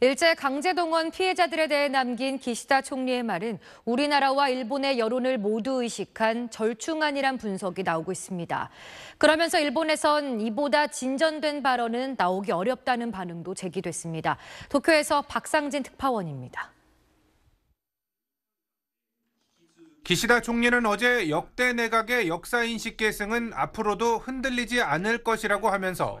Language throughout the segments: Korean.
일제 강제동원 피해자들에 대해 남긴 기시다 총리의 말은 우리나라와 일본의 여론을 모두 의식한 절충안이란 분석이 나오고 있습니다. 그러면서 일본에선 이보다 진전된 발언은 나오기 어렵다는 반응도 제기됐습니다. 도쿄에서 박상진 특파원입니다. 기시다 총리는 어제 역대 내각의 역사인식 계승은 앞으로도 흔들리지 않을 것이라고 하면서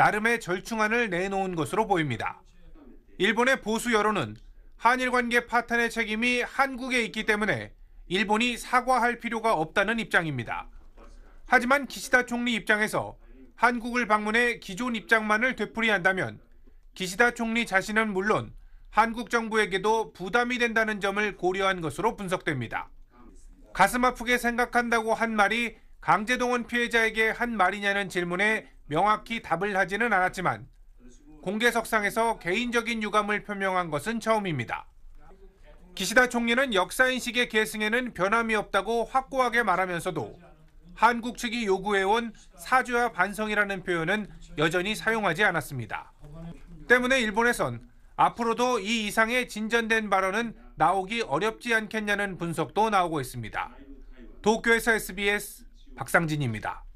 나름의 절충안을 내놓은 것으로 보입니다. 일본의 보수 여론은 한일 관계 파탄의 책임이 한국에 있기 때문에 일본이 사과할 필요가 없다는 입장입니다. 하지만 기시다 총리 입장에서 한국을 방문해 기존 입장만을 되풀이한다면 기시다 총리 자신은 물론 한국 정부에게도 부담이 된다는 점을 고려한 것으로 분석됩니다. 가슴 아프게 생각한다고 한 말이 강제동원 피해자에게 한 말이냐는 질문에 명확히 답을 하지는 않았지만 공개석상에서 개인적인 유감을 표명한 것은 처음입니다. 기시다 총리는 역사인식의 계승에는 변함이 없다고 확고하게 말하면서도 한국 측이 요구해온 사죄와 반성이라는 표현은 여전히 사용하지 않았습니다. 때문에 일본에선 앞으로도 이 이상의 진전된 발언은 나오기 어렵지 않겠냐는 분석도 나오고 있습니다. 도쿄에서 SBS 박상진입니다.